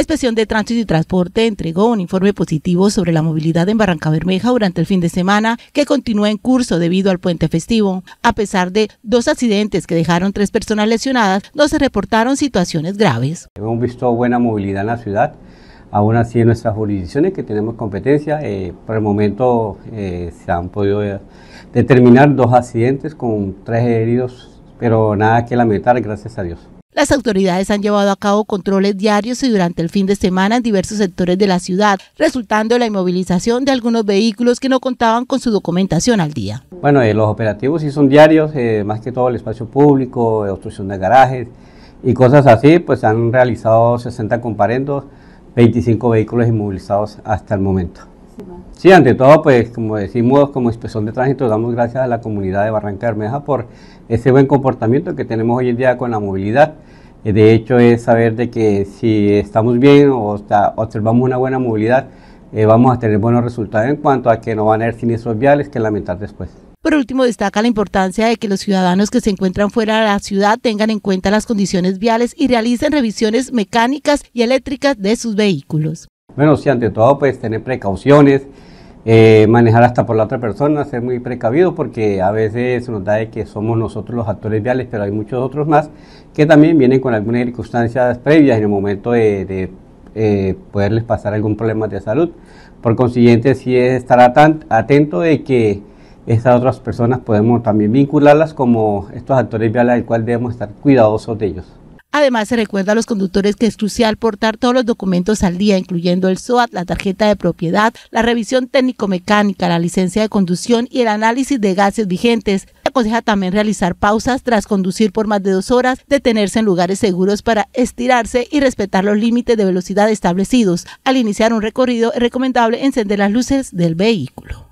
La Inspección de Tránsito y Transporte entregó un informe positivo sobre la movilidad en Barranca Bermeja durante el fin de semana que continúa en curso debido al puente festivo. A pesar de dos accidentes que dejaron tres personas lesionadas, no se reportaron situaciones graves. Hemos visto buena movilidad en la ciudad, aún así en nuestras jurisdicciones que tenemos competencia, eh, por el momento eh, se han podido eh, determinar dos accidentes con tres heridos, pero nada que lamentar, gracias a Dios. Las autoridades han llevado a cabo controles diarios y durante el fin de semana en diversos sectores de la ciudad, resultando en la inmovilización de algunos vehículos que no contaban con su documentación al día. Bueno, eh, los operativos sí son diarios, eh, más que todo el espacio público, eh, obstrucción de garajes y cosas así, pues han realizado 60 comparendos, 25 vehículos inmovilizados hasta el momento. Sí, ante todo, pues como decimos, como inspección de tránsito, damos gracias a la comunidad de Barranca Bermeja por ese buen comportamiento que tenemos hoy en día con la movilidad. Eh, de hecho, es saber de que si estamos bien o observamos una buena movilidad, eh, vamos a tener buenos resultados en cuanto a que no van a haber siniestros viales que lamentar después. Por último, destaca la importancia de que los ciudadanos que se encuentran fuera de la ciudad tengan en cuenta las condiciones viales y realicen revisiones mecánicas y eléctricas de sus vehículos. Bueno, sí, ante todo, pues tener precauciones, eh, manejar hasta por la otra persona, ser muy precavido porque a veces nos da de que somos nosotros los actores viales, pero hay muchos otros más que también vienen con algunas circunstancias previas en el momento de, eh, poderles pasar algún problema de salud. Por consiguiente, sí es estar atento de que estas otras personas podemos también vincularlas como estos actores viales al cual debemos estar cuidadosos de ellos. Además, se recuerda a los conductores que es crucial portar todos los documentos al día, incluyendo el SOAT, la tarjeta de propiedad, la revisión técnico-mecánica, la licencia de conducción y el análisis de gases vigentes. Se Aconseja también realizar pausas tras conducir por más de dos horas, detenerse en lugares seguros para estirarse y respetar los límites de velocidad establecidos. Al iniciar un recorrido es recomendable encender las luces del vehículo.